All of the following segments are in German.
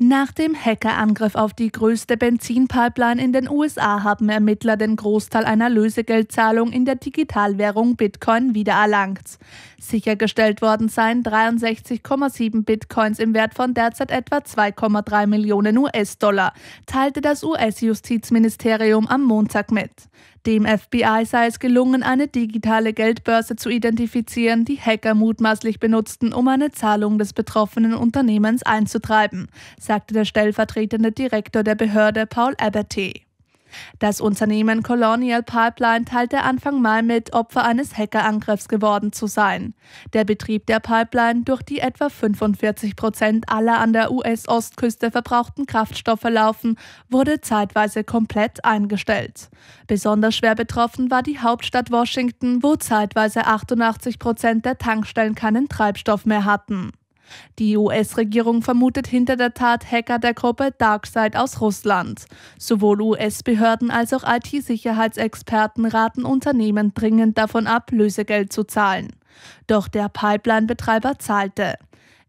Nach dem Hackerangriff auf die größte Benzinpipeline in den USA haben Ermittler den Großteil einer Lösegeldzahlung in der Digitalwährung Bitcoin wiedererlangt. Sichergestellt worden seien 63,7 Bitcoins im Wert von derzeit etwa 2,3 Millionen US-Dollar, teilte das US-Justizministerium am Montag mit. Dem FBI sei es gelungen, eine digitale Geldbörse zu identifizieren, die Hacker mutmaßlich benutzten, um eine Zahlung des betroffenen Unternehmens einzutreiben, sagte der stellvertretende Direktor der Behörde Paul Aberty. Das Unternehmen Colonial Pipeline teilte Anfang Mai mit, Opfer eines Hackerangriffs geworden zu sein. Der Betrieb der Pipeline, durch die etwa 45 Prozent aller an der US-Ostküste verbrauchten Kraftstoffe laufen, wurde zeitweise komplett eingestellt. Besonders schwer betroffen war die Hauptstadt Washington, wo zeitweise 88 Prozent der Tankstellen keinen Treibstoff mehr hatten. Die US-Regierung vermutet hinter der Tat Hacker der Gruppe DarkSide aus Russland. Sowohl US-Behörden als auch IT-Sicherheitsexperten raten Unternehmen dringend davon ab, Lösegeld zu zahlen. Doch der Pipeline-Betreiber zahlte.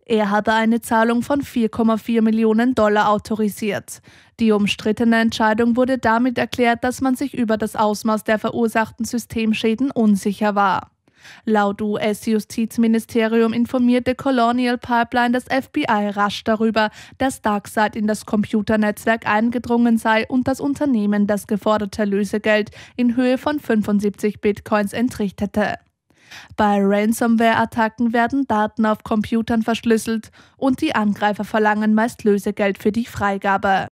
Er hatte eine Zahlung von 4,4 Millionen Dollar autorisiert. Die umstrittene Entscheidung wurde damit erklärt, dass man sich über das Ausmaß der verursachten Systemschäden unsicher war. Laut US-Justizministerium informierte Colonial Pipeline das FBI rasch darüber, dass Darkseid in das Computernetzwerk eingedrungen sei und das Unternehmen das geforderte Lösegeld in Höhe von 75 Bitcoins entrichtete. Bei Ransomware-Attacken werden Daten auf Computern verschlüsselt und die Angreifer verlangen meist Lösegeld für die Freigabe.